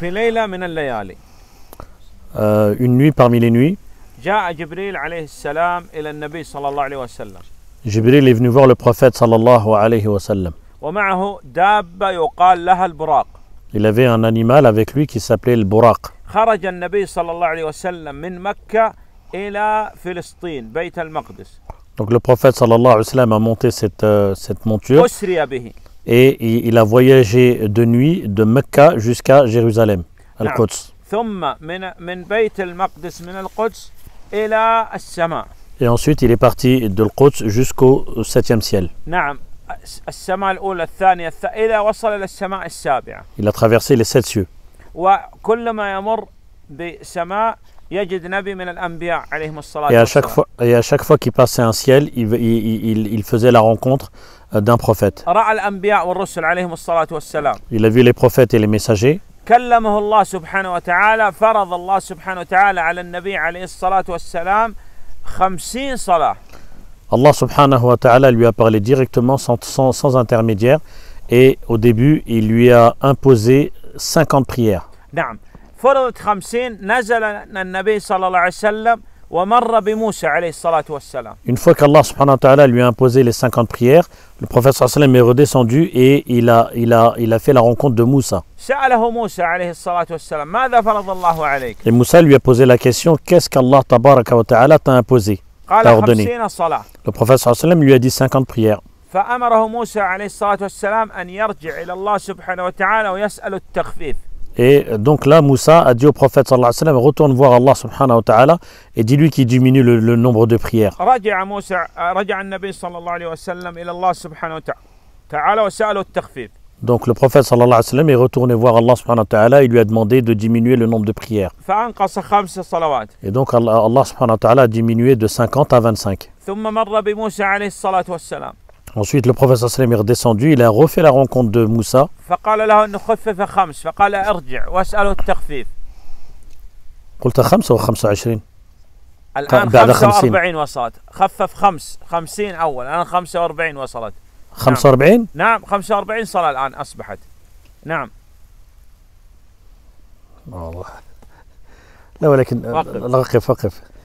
في ليلة من الليالي euh, une nuit parmi les nuits جاء جبريل عليه السلام إلى النبي صلى الله عليه وسلم Jibril est venu voir le prophète sallallahu alayhi wa sallam. ومعه دابة يقال لها البراق Il avait un animal avec lui qui s'appelait le buraq. خرج النبي صلى الله عليه وسلم من مكة إلى فلسطين بيت المقدس Donc le prophète sallallahu alayhi wa sallam a monté cette, euh, cette monture. أسري به et il a voyagé de nuit de Mecca jusqu'à Jérusalem, Al-Quds. Et ensuite, il est parti de Al-Quds jusqu'au septième ciel. Il a traversé les sept cieux. Et à chaque fois, fois qu'il passait un ciel, il faisait la rencontre d'un prophète. Il a vu les prophètes et les messagers. Allah subhanahu wa ta'ala lui a parlé directement sans, intermédiaire et au début il lui a imposé 50 prières. Une fois qu'Allah subhanahu wa ta'ala lui a imposé les 50 prières, le prophète sallallahu est redescendu et il a, fait la rencontre de Moussa. Et Moussa lui a posé la question, qu'est-ce qu'Allah t'a imposé, t'a ordonné Le prophète lui a dit 50 prières. Et donc là, Moussa a dit au prophète sallallahu alayhi wa sallam, retourne voir Allah subhanahu wa ta'ala et dis-lui qu'il diminue le, nombre de prières. Donc le prophète sallallahu alayhi wa sallam est retourné voir Allah subhanahu wa ta'ala et lui a demandé de diminuer le nombre de prières. Et donc Allah, subhanahu wa ta'ala a diminué de 50 à 25. Ensuite, le prophète sallam est redescendu, il a refait la rencontre de Moussa. قلت خمسة وخمسة وعشرين الآن بعد خمسة خمسين. وأربعين وصلت خفف خمس خمسين أول الآن خمسة وأربعين وصلت خمسة نعم. وأربعين نعم خمسة وأربعين صلاة الآن أصبحت نعم والله لا ولكن وقف وقف